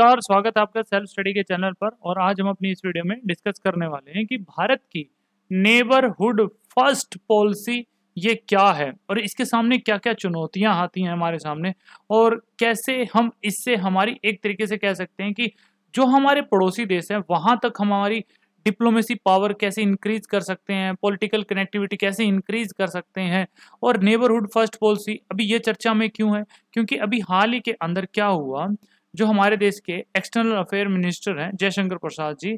नमस्कार स्वागत है आपका सेल्फ स्टडी के चैनल पर और आज हम अपनी इस वीडियो में डिस्कस करने वाले हैं कि भारत की नेबरहुड फर्स्ट पॉलिसी ये क्या है और इसके सामने क्या क्या चुनौतियां आती हैं हमारे सामने और कैसे हम इससे हमारी एक तरीके से कह सकते हैं कि जो हमारे पड़ोसी देश हैं वहाँ तक हमारी डिप्लोमेसी पावर कैसे इंक्रीज कर सकते हैं पॉलिटिकल कनेक्टिविटी कैसे इंक्रीज कर सकते हैं और नेबरहुड फर्स्ट पॉलिसी अभी ये चर्चा में क्यों है क्योंकि अभी हाल ही के अंदर क्या हुआ जो हमारे देश के एक्सटर्नल अफेयर मिनिस्टर हैं जयशंकर प्रसाद जी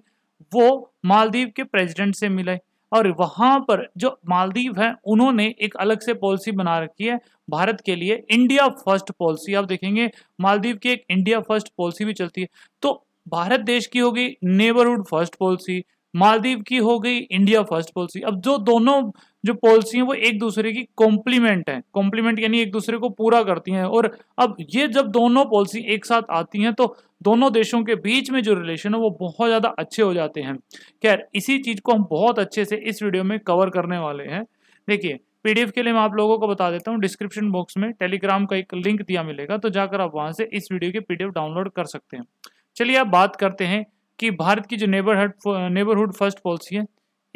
वो मालदीव के प्रेसिडेंट से मिले और वहाँ पर जो मालदीव हैं उन्होंने एक अलग से पॉलिसी बना रखी है भारत के लिए इंडिया फर्स्ट पॉलिसी आप देखेंगे मालदीव की एक इंडिया फर्स्ट पॉलिसी भी चलती है तो भारत देश की होगी नेबरहुड फर्स्ट पॉलिसी मालदीव की हो गई इंडिया फर्स्ट पॉलिसी अब जो दोनों जो पॉलिसी हैं वो एक दूसरे की कॉम्प्लीमेंट है कॉम्प्लीमेंट यानी एक दूसरे को पूरा करती हैं और अब ये जब दोनों पॉलिसी एक साथ आती हैं तो दोनों देशों के बीच में जो रिलेशन है वो बहुत ज़्यादा अच्छे हो जाते हैं खैर इसी चीज़ को हम बहुत अच्छे से इस वीडियो में कवर करने वाले हैं देखिए पीडीएफ के लिए मैं आप लोगों को बता देता हूँ डिस्क्रिप्शन बॉक्स में टेलीग्राम का एक लिंक दिया मिलेगा तो जाकर आप वहां से इस वीडियो के पीडीएफ डाउनलोड कर सकते हैं चलिए आप बात करते हैं कि भारत की जो नेबरहुड नेबरहुड फर्स्ट पॉलिसी है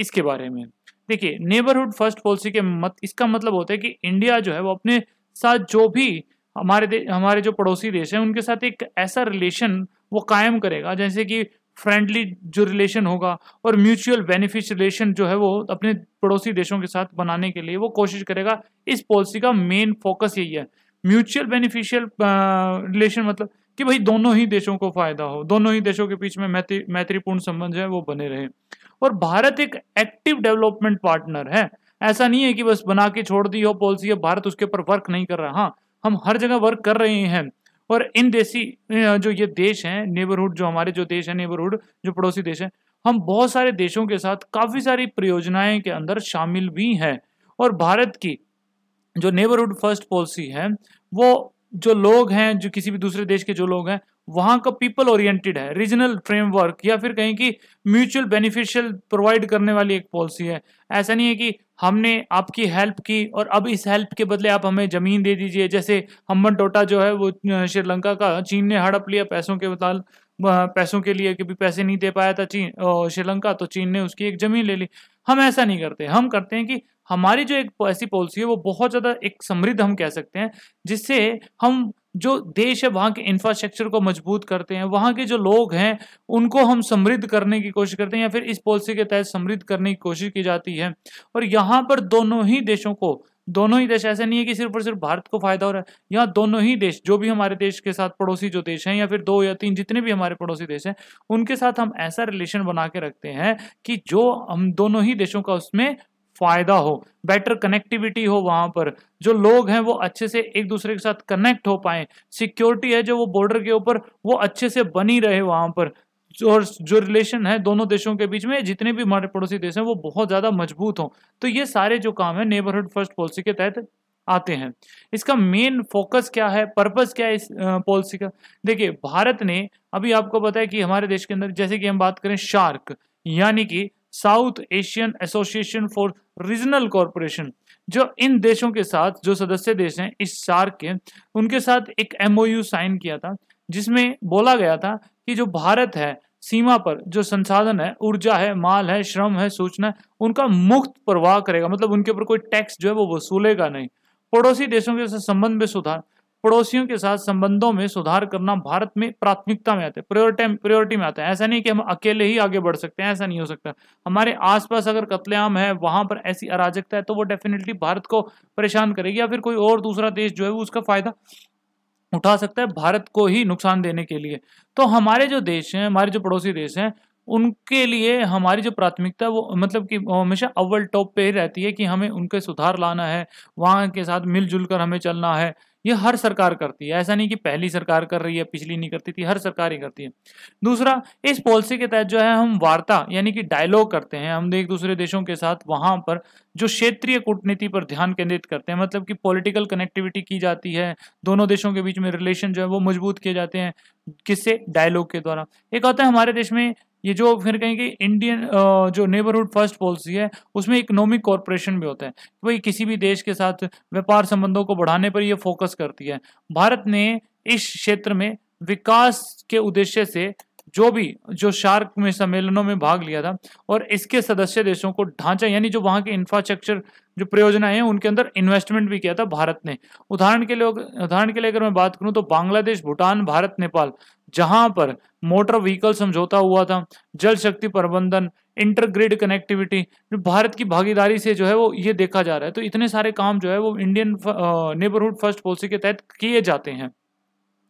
इसके बारे में देखिए नेबरहुड फर्स्ट पॉलिसी के मत इसका मतलब होता है कि इंडिया जो है वो अपने साथ जो भी हमारे हमारे जो पड़ोसी देश हैं उनके साथ एक ऐसा रिलेशन वो कायम करेगा जैसे कि फ्रेंडली जो रिलेशन होगा और म्यूचुअल बेनिफिट रिलेशन जो है वो अपने पड़ोसी देशों के साथ बनाने के लिए वो कोशिश करेगा इस पॉलिसी का मेन फोकस यही है म्यूचुअल बेनिफिशियल रिलेशन मतलब कि भाई दोनों ही देशों को फायदा हो दोनों ही देशों के बीच में मैत्री मैत्रीपूर्ण संबंध है वो बने रहे और भारत एक एक्टिव डेवलपमेंट पार्टनर है ऐसा नहीं है कि बस बना के छोड़ दी हो पॉलिसी है भारत उसके ऊपर वर्क नहीं कर रहा हाँ हम हर जगह वर्क कर रहे हैं और इन देशी जो ये देश हैं नेबरहुड जो हमारे जो देश है नेबरहुड जो पड़ोसी देश है हम बहुत सारे देशों के साथ काफ़ी सारी परियोजनाएं के अंदर शामिल भी हैं और भारत की जो नेबरहुड फर्स्ट पॉलिसी है वो जो लोग हैं जो किसी भी दूसरे देश के जो लोग हैं वहाँ का पीपल ओरिएंटेड है रीजनल फ्रेमवर्क या फिर कहीं कि म्यूचुअल बेनिफिशियल प्रोवाइड करने वाली एक पॉलिसी है ऐसा नहीं है कि हमने आपकी हेल्प की और अब इस हेल्प के बदले आप हमें ज़मीन दे दीजिए जैसे हम्बन टोटा जो है वो श्रीलंका का चीन ने हड़प लिया पैसों के बताल पैसों के लिए क्योंकि पैसे नहीं दे पाया था चीन श्रीलंका तो चीन ने उसकी एक ज़मीन ले ली हम ऐसा नहीं करते हम करते हैं कि हमारी जो एक ऐसी पॉलिसी है वो बहुत ज़्यादा एक समृद्ध हम कह सकते हैं जिससे हम जो देश है वहाँ के इंफ्रास्ट्रक्चर को मजबूत करते हैं वहाँ के जो लोग हैं उनको हम समृद्ध करने की कोशिश करते हैं या फिर इस पॉलिसी के तहत समृद्ध करने की कोशिश की जाती है और यहाँ पर दोनों ही देशों को दोनों ही देश ऐसा नहीं है कि सिर्फ और सिर्फ भारत को फायदा हो रहा है यहाँ दोनों ही देश जो भी हमारे देश के साथ पड़ोसी जो देश हैं या फिर दो या तीन जितने भी हमारे पड़ोसी देश हैं उनके साथ हम ऐसा रिलेशन बना के रखते हैं कि जो हम दोनों ही देशों का उसमें फ़ायदा हो बेटर कनेक्टिविटी हो वहां पर जो लोग हैं वो अच्छे से एक दूसरे के साथ कनेक्ट हो पाए सिक्योरिटी है जो वो बॉर्डर के ऊपर वो अच्छे से बनी रहे वहां पर और जो रिलेशन है दोनों देशों के बीच में जितने भी हमारे पड़ोसी देश हैं वो बहुत ज़्यादा मजबूत हो तो ये सारे जो काम है नेबरहुड फर्स्ट पॉलिसी के तहत आते हैं इसका मेन फोकस क्या है पर्पस क्या है इस पॉलिसी का देखिए भारत ने अभी आपको बताया कि हमारे देश के अंदर जैसे कि हम बात करें शार्क यानी कि South Asian Association for Regional Corporation जो इन देशों के साथ जो सदस्य देश हैं इस सार्क के उनके साथ एक एमओयू साइन किया था जिसमें बोला गया था कि जो भारत है सीमा पर जो संसाधन है ऊर्जा है माल है श्रम है सूचना है उनका मुक्त प्रवाह करेगा मतलब उनके ऊपर कोई टैक्स जो है वो वसूलेगा नहीं पड़ोसी देशों के साथ संबंध में सुधार पड़ोसियों के साथ संबंधों में सुधार करना भारत में प्राथमिकता में आता है प्रियोरिटी प्रियोरिटी में आता है ऐसा नहीं कि हम अकेले ही आगे बढ़ सकते हैं ऐसा नहीं हो सकता हमारे आसपास अगर कतलेआम है वहां पर ऐसी अराजकता है तो वो डेफिनेटली भारत को परेशान करेगी या फिर कोई और दूसरा देश जो है वो उसका फायदा उठा सकता है भारत को ही नुकसान देने के लिए तो हमारे जो देश हैं हमारे जो पड़ोसी देश हैं उनके लिए हमारी जो प्राथमिकता वो मतलब कि हमेशा अव्वल टॉप पे ही रहती है कि हमें उनके सुधार लाना है वहाँ के साथ मिलजुल कर हमें चलना है ये हर सरकार करती है ऐसा नहीं कि पहली सरकार कर रही है पिछली नहीं करती थी हर सरकार ही करती है दूसरा इस पॉलिसी के तहत जो है हम वार्ता यानी कि डायलॉग करते हैं हम एक दूसरे देशों के साथ वहां पर जो क्षेत्रीय कूटनीति पर ध्यान केंद्रित करते हैं मतलब कि पॉलिटिकल कनेक्टिविटी की जाती है दोनों देशों के बीच में रिलेशन जो है वो मजबूत किए जाते हैं किससे डायलॉग के द्वारा एक होता है हमारे देश में ये जो फिर कहीं कि इंडियन जो नेबरहुड फर्स्ट पॉलिसी है उसमें इकोनॉमिक कॉरपोरेशन भी होता है वही किसी भी देश के साथ व्यापार संबंधों को बढ़ाने पर यह फोकस करती है भारत ने इस क्षेत्र में विकास के उद्देश्य से जो भी जो शार्क में सम्मेलनों में भाग लिया था और इसके सदस्य देशों को ढांचा यानी जो वहां के इंफ्रास्ट्रक्चर जो परियोजना है उनके अंदर इन्वेस्टमेंट भी किया था भारत ने उदाहरण के लिए उदाहरण के लिए अगर मैं बात करूं तो बांग्लादेश भूटान भारत नेपाल जहां पर मोटर व्हीकल समझौता हुआ था जल शक्ति प्रबंधन इंटरग्रिड कनेक्टिविटी जो भारत की भागीदारी से जो है वो ये देखा जा रहा है तो इतने सारे काम जो है वो इंडियन नेबरहुड फर्स्ट पॉलिसी के तहत किए जाते हैं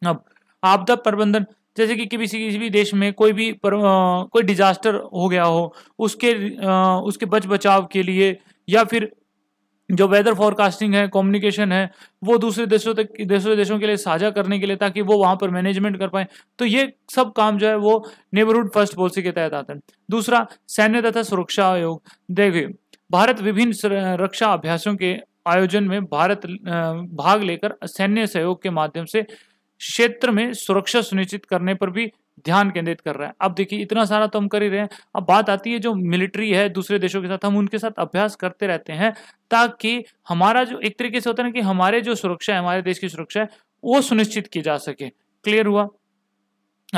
अब आपदा प्रबंधन जैसे कि किसी किसी भी देश में कोई भी पर, आ, कोई डिजास्टर हो गया हो उसके आ, उसके बच बचाव के लिए या फिर जो वेदर फॉरकास्टिंग है कम्युनिकेशन है वो दूसरे देशों तक दूसरे देशों के लिए साझा करने के लिए ताकि वो वहाँ पर मैनेजमेंट कर पाए तो ये सब काम जो है वो नेबरहुड फर्स्ट पॉलिसी के तहत आता है दूसरा सैन्य तथा सुरक्षा आयोग देखिए भारत विभिन्न रक्षा अभ्यासों के आयोजन में भारत भाग लेकर सैन्य सहयोग के माध्यम से क्षेत्र में सुरक्षा सुनिश्चित करने पर भी ध्यान केंद्रित कर रहा है अब देखिए इतना सारा तो हम कर ही रहे हैं अब बात आती है जो मिलिट्री है दूसरे देशों के साथ हम उनके साथ अभ्यास करते रहते हैं ताकि हमारा जो एक तरीके से होता है ना कि हमारे जो सुरक्षा है हमारे देश की सुरक्षा है वो सुनिश्चित की जा सके क्लियर हुआ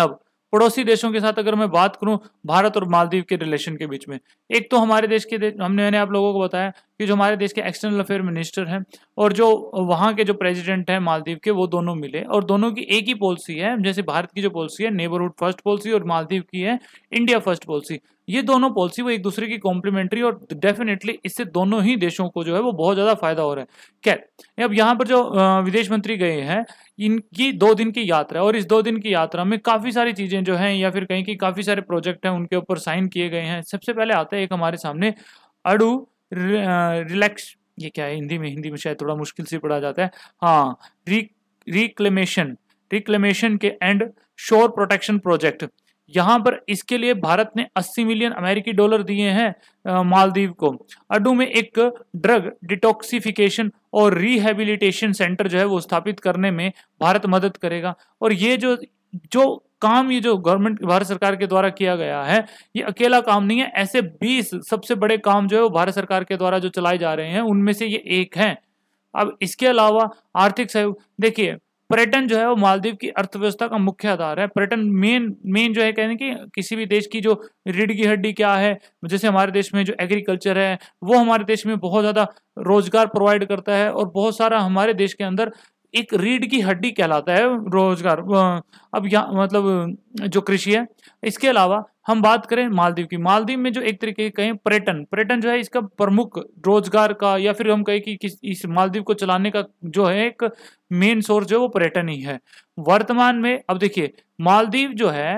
अब पड़ोसी देशों के साथ अगर मैं बात करूं भारत और मालदीव के रिलेशन के बीच में एक तो हमारे देश के देश हमने मैंने आप लोगों को बताया कि जो हमारे देश के एक्सटर्नल अफेयर मिनिस्टर हैं और जो वहाँ के जो प्रेसिडेंट हैं मालदीव के वो दोनों मिले और दोनों की एक ही पॉलिसी है जैसे भारत की जो पॉलिसी है नेबरहुड फर्स्ट पॉलिसी और मालदीव की है इंडिया फर्स्ट पॉलिसी ये दोनों पॉलिसी वो एक दूसरे की कॉम्प्लीमेंट्री और डेफिनेटली इससे दोनों ही देशों को जो है वो बहुत ज़्यादा फायदा हो रहा है खैर अब यहाँ पर जो विदेश मंत्री गए हैं इनकी दो दिन की यात्रा और इस दो दिन की यात्रा में काफ़ी सारी चीज़ें जो हैं या फिर कहीं की काफ़ी सारे प्रोजेक्ट हैं उनके ऊपर साइन किए गए हैं सबसे पहले आता है एक हमारे सामने अड़ू रिलैक्स ये क्या है हिंदी में हिंदी में शायद थोड़ा मुश्किल से पढ़ा जाता है हाँ री रिक्लेमेशन रिक्लेमेशन के एंड शोर प्रोटेक्शन प्रोजेक्ट यहाँ पर इसके लिए भारत ने 80 मिलियन अमेरिकी डॉलर दिए हैं मालदीव को अड्डू में एक ड्रग डिटॉक्सिफिकेशन और रिहेबिलिटेशन सेंटर जो है वो स्थापित करने में भारत मदद करेगा और ये जो जो काम ये जो गवर्नमेंट भारत सरकार के द्वारा किया गया है ये अकेला काम नहीं है ऐसे 20 सबसे बड़े काम जो है वो भारत सरकार के द्वारा जो चलाए जा रहे हैं उनमें से ये एक है अब इसके अलावा आर्थिक सहयोग देखिए पर्यटन जो है वो मालदीव की अर्थव्यवस्था का मुख्य आधार है पर्यटन मेन मेन जो है कहने की किसी भी देश की जो रीढ़ की हड्डी क्या है जैसे हमारे देश में जो एग्रीकल्चर है वो हमारे देश में बहुत ज़्यादा रोजगार प्रोवाइड करता है और बहुत सारा हमारे देश के अंदर एक रीढ़ की हड्डी कहलाता है रोजगार अब यहाँ मतलब जो कृषि है इसके अलावा हम बात करें मालदीव की मालदीव में जो एक तरीके कहें पर्यटन पर्यटन जो है इसका प्रमुख रोजगार का या फिर हम कहें कि किस इस मालदीव को चलाने का जो है एक मेन सोर्स जो है वो पर्यटन ही है वर्तमान में अब देखिए मालदीव जो है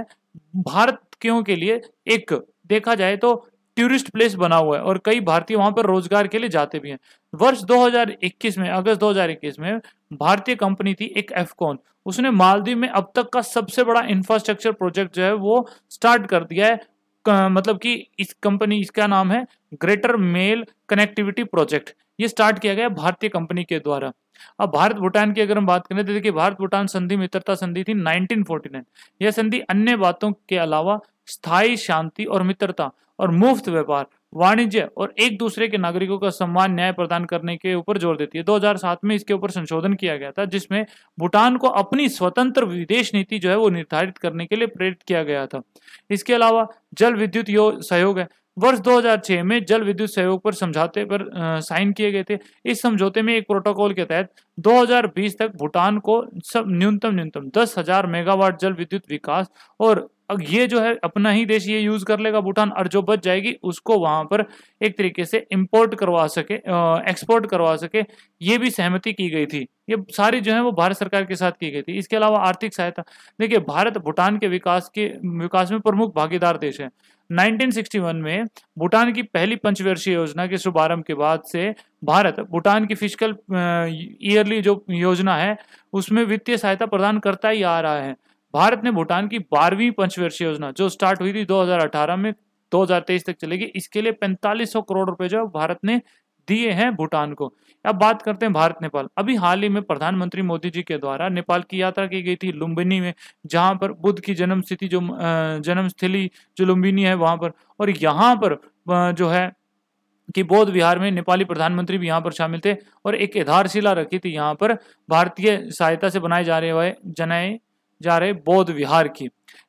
भारतीयों के लिए एक देखा जाए तो टूरिस्ट प्लेस बना हुआ है और कई भारतीय वहां पर रोजगार के लिए जाते भी हैं वर्ष 2021 में अगस्त 2021 में भारतीय कंपनी थी एक एफकॉन उसने मालदीव में अब तक का सबसे बड़ा इंफ्रास्ट्रक्चर प्रोजेक्ट जो है वो स्टार्ट कर दिया है मतलब कि इस कंपनी इसका नाम है ग्रेटर मेल कनेक्टिविटी प्रोजेक्ट ये स्टार्ट किया गया भारतीय कंपनी के द्वारा अब भारत भूटान की अगर हम बात करें तो देखिए भारत भूटान संधि मित्रता संधि थी 1949 यह संधि अन्य बातों के अलावा स्थायी शांति और मित्रता और मुफ्त व्यापार वाणिज्य और एक दूसरे के नागरिकों का सम्मान न्याय प्रदान करने के ऊपर जोर देती है 2007 में इसके ऊपर संशोधन किया गया था जिसमें भूटान को अपनी स्वतंत्र विदेश नीति जो है वो निर्धारित करने के लिए प्रेरित किया गया था इसके अलावा जल विद्युत सहयोग है वर्ष 2006 में जल विद्युत सहयोग पर समझौते पर साइन किए गए थे इस समझौते में एक प्रोटोकॉल के तहत 2020 तक भूटान को सब न्यूनतम न्यूनतम दस हजार मेगावाट जल विद्युत विकास और अब ये जो है अपना ही देश ये यूज कर लेगा भूटान और जो बच जाएगी उसको वहां पर एक तरीके से इंपोर्ट करवा सके एक्सपोर्ट करवा सके ये भी सहमति की गई थी ये सारी जो है वो भारत सरकार के साथ की गई थी इसके अलावा आर्थिक सहायता देखिए भारत भूटान के विकास के विकास में प्रमुख भागीदार देश है 1961 में भूटान की पहली पंचवर्षीय योजना के शुभारंभ के बाद से भारत भूटान की फिजिकल ईयरली जो योजना है उसमें वित्तीय सहायता प्रदान करता ही आ रहा है भारत ने भूटान की बारहवीं पंचवर्षीय योजना जो स्टार्ट हुई थी 2018 में 2023 तक चलेगी इसके लिए 4500 करोड़ रुपए जो भारत ने दिए हैं भूटान को अब बात करते हैं भारत नेपाल अभी हाल ही में प्रधानमंत्री मोदी जी के द्वारा नेपाल की यात्रा की गई थी लुम्बिनी में जहां पर बुद्ध की जन्म स्थिति जो जन्मस्थली जो लुम्बिनी है वहां पर और यहाँ पर जो है कि बौद्ध विहार में नेपाली प्रधानमंत्री भी यहाँ पर शामिल थे और एक आधारशिला रखी थी यहाँ पर भारतीय सहायता से बनाए जा रहे हुए जनाए जा रहे बौद्ध विहार की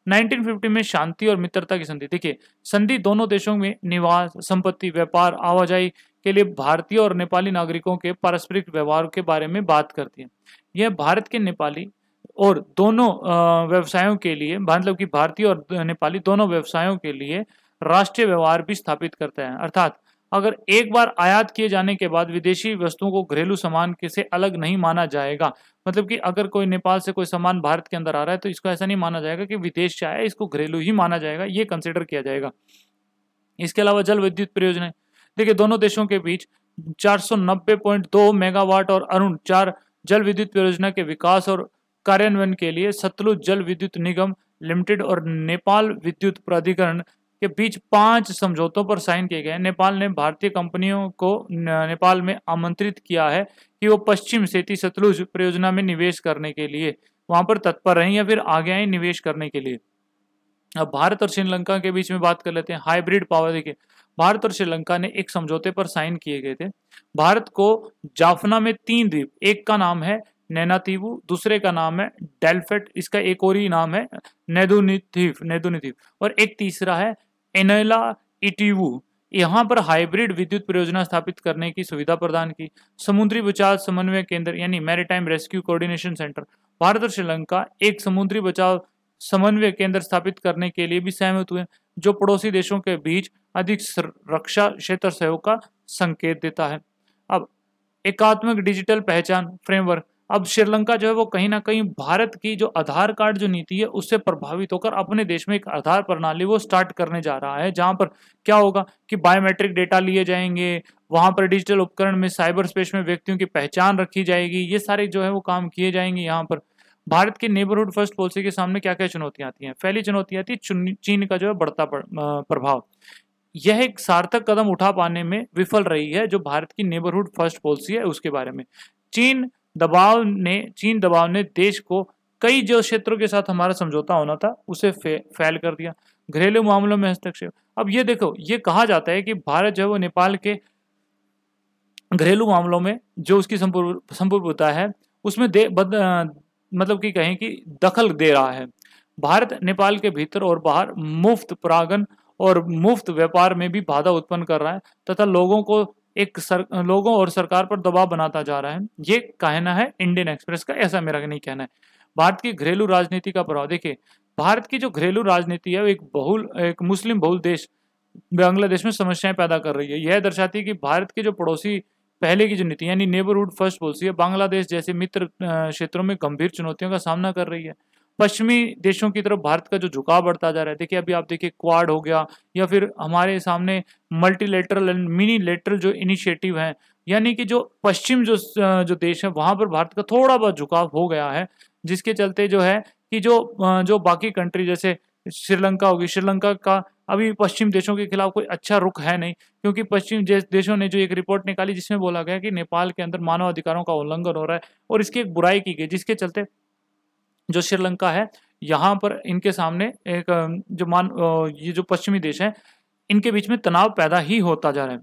1950 में शांति और मित्रता की संधि देखिए संधि दोनों देशों में निवास संपत्ति व्यापार आवाजाही के लिए भारतीय और नेपाली नागरिकों के पारस्परिक व्यवहार के बारे में बात करती है यह भारत के नेपाली और दोनों व्यवसायों के लिए मतलब कि भारतीय और नेपाली दोनों व्यवसायों के लिए राष्ट्रीय व्यवहार भी स्थापित करता है अर्थात अगर एक बार आयात किए जाने के बाद विदेशी वस्तुओं को घरेलू सामान के से अलग नहीं माना जाएगा मतलब कि अगर कोई नेपाल से कोई सामान भारत के अंदर आ रहा है तो इसको ऐसा नहीं माना जाएगा कि विदेश से आया इसको घरेलू ही माना जाएगा ये कंसिडर किया जाएगा इसके अलावा जल विद्युत परियोजना देखिए दोनों देशों के बीच चार मेगावाट और अरुण चार जल विद्युत परियोजना के विकास और कार्यान्वयन के लिए सतलुज जल विद्युत निगम लिमिटेड और नेपाल विद्युत प्राधिकरण के बीच पांच समझौतों पर साइन किए गए नेपाल ने भारतीय कंपनियों को नेपाल में आमंत्रित किया है कि वो पश्चिम सेती सतलुज परियोजना में निवेश करने के लिए वहां पर तत्पर रहें या फिर आगे आए निवेश करने के लिए अब भारत और श्रीलंका के बीच में बात कर लेते हैं हाइब्रिड पावर देखिए भारत और श्रीलंका ने एक समझौते पर साइन किए गए थे भारत को जाफना में तीन द्वीप एक का नाम है नैनातीबू दूसरे का नाम है डेल्फेट इसका एक और ही नाम है नेदुनिथीव नेदुनिथीव और एक तीसरा है एनेला इटीवू यहाँ पर हाइब्रिड विद्युत परियोजना स्थापित करने की सुविधा प्रदान की समुद्री बचाव समन्वय केंद्र यानी maritime rescue coordination centre Bharat और श्रीलंका एक समुद्री बचाव समन्वय केंद्र स्थापित करने के लिए भी सहमत हुए जो पड़ोसी देशों के बीच अधिक रक्षा क्षेत्र सहयोग का संकेत देता है अब एकात्मक डिजिटल पहचान फ्रेमवर्क अब श्रीलंका जो है वो कहीं ना कहीं भारत की जो आधार कार्ड जो नीति है उससे प्रभावित होकर अपने देश में एक आधार प्रणाली वो स्टार्ट करने जा रहा है जहां पर क्या होगा कि बायोमेट्रिक डेटा लिए जाएंगे वहां पर डिजिटल उपकरण में साइबर स्पेस में व्यक्तियों की पहचान रखी जाएगी ये सारे जो है वो काम किए जाएंगे यहाँ पर भारत की नेबरहुड फर्स्ट पॉलिसी के सामने क्या क्या चुनौतियां आती हैं पहली चुनौती आती है चीन का जो है बढ़ता प्रभाव यह एक सार्थक कदम उठा पाने में विफल रही है जो भारत की नेबरहुड फर्स्ट पॉलिसी है उसके बारे में चीन दबाव ने चीन दबाव ने देश को कई जो क्षेत्रों के साथ हमारा समझौता होना था उसे फे, फैल कर दिया घरेलू मामलों में हस्तक्षेप अब ये देखो ये कहा जाता है कि भारत जो है वो नेपाल के घरेलू मामलों में जो उसकी संपूर्णता है उसमें दे बद, आ, मतलब कि कहें कि दखल दे रहा है भारत नेपाल के भीतर और बाहर मुफ्त परागन और मुफ्त व्यापार में भी बाधा उत्पन्न कर रहा है तथा लोगों को एक सर, लोगों और सरकार पर दबाव बनाता जा रहा है ये कहना है इंडियन एक्सप्रेस का ऐसा मेरा नहीं कहना है भारत की घरेलू राजनीति का प्रभाव देखिए भारत की जो घरेलू राजनीति है वो एक बहुल एक मुस्लिम बहुल देश बांग्लादेश में समस्याएं पैदा कर रही है यह दर्शाती है कि भारत के जो पड़ोसी पहले की जो नीति यानी नेबरहुड फर्स्ट पॉलिसी है बांग्लादेश जैसे मित्र क्षेत्रों में गंभीर चुनौतियों का सामना कर रही है पश्चिमी देशों की तरफ भारत का जो झुकाव बढ़ता जा रहा है देखिए अभी आप देखिए क्वाड हो गया या फिर हमारे सामने मल्टीलेटरल एंड मिनी लेटरल जो इनिशिएटिव हैं यानी कि जो पश्चिम जो जो देश है वहाँ पर भारत का थोड़ा बहुत झुकाव हो गया है जिसके चलते जो है कि जो जो बाकी कंट्री जैसे श्रीलंका होगी श्रीलंका का अभी पश्चिम देशों के खिलाफ कोई अच्छा रुख है नहीं क्योंकि पश्चिम देशों ने जो एक रिपोर्ट निकाली जिसमें बोला गया कि नेपाल के अंदर मानवाधिकारों का उल्लंघन हो रहा है और इसकी एक बुराई की गई जिसके चलते जो श्रीलंका है यहाँ पर इनके सामने एक जो मान ये जो पश्चिमी देश है इनके बीच में तनाव पैदा ही होता जा रहा है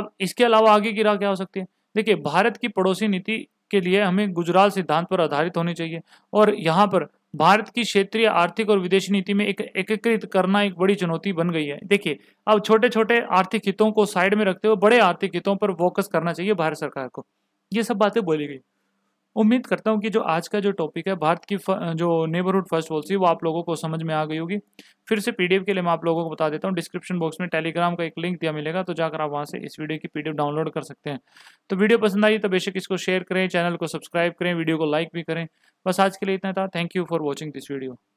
अब इसके अलावा आगे की राह क्या हो सकती है देखिए भारत की पड़ोसी नीति के लिए हमें गुजराल सिद्धांत पर आधारित होनी चाहिए और यहाँ पर भारत की क्षेत्रीय आर्थिक और विदेशी नीति में एक एकीकृत करना एक बड़ी चुनौती बन गई है देखिए अब छोटे छोटे आर्थिक हितों को साइड में रखते हुए बड़े आर्थिक हितों पर फोकस करना चाहिए भारत सरकार को ये सब बातें बोली गई उम्मीद करता हूँ कि जो आज का जो टॉपिक है भारत की जो नेबरहुड फर्स्ट पॉलिसी वो आप लोगों को समझ में आ गई होगी फिर से पीडीएफ के लिए मैं आप लोगों को बता देता हूँ डिस्क्रिप्शन बॉक्स में टेलीग्राम का एक लिंक दिया मिलेगा तो जाकर आप वहाँ से इस वीडियो की पीडीएफ डाउनलोड कर सकते हैं तो वीडियो पसंद आई तो बेशक इसको शेयर करें चैनल को सब्सक्राइब करें वीडियो को लाइक भी करें बस आज के लिए इतना था thank you for watching this video